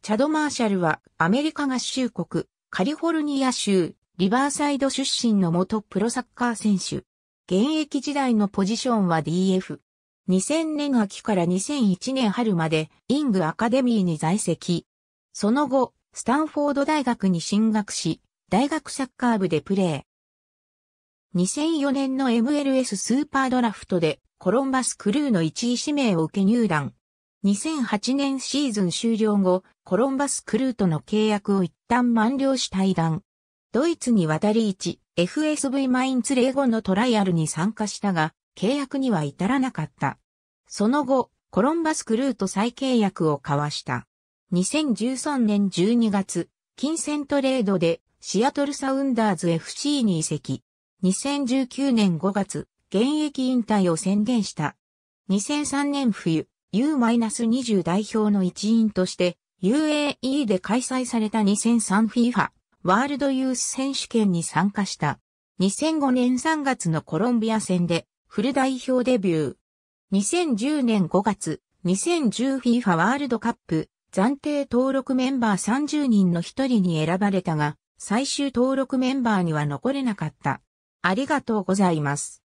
チャド・マーシャルはアメリカ合衆国カリフォルニア州リバーサイド出身の元プロサッカー選手。現役時代のポジションは DF。2000年秋から2001年春までイングアカデミーに在籍。その後、スタンフォード大学に進学し、大学サッカー部でプレー。2004年の MLS スーパードラフトでコロンバスクルーの1位指名を受け入団。2008年シーズン終了後、コロンバス・クルーとの契約を一旦満了し退団。ドイツに渡り一 FSV マインツレー後のトライアルに参加したが、契約には至らなかった。その後、コロンバス・クルーと再契約を交わした。2013年12月、金銭トレードでシアトルサウンダーズ FC に移籍。2019年5月、現役引退を宣言した。2003年冬、U-20 代表の一員として UAE で開催された 2003FIFA ワールドユース選手権に参加した。2005年3月のコロンビア戦でフル代表デビュー。2010年5月、2010FIFA ワールドカップ暫定登録メンバー30人の一人に選ばれたが、最終登録メンバーには残れなかった。ありがとうございます。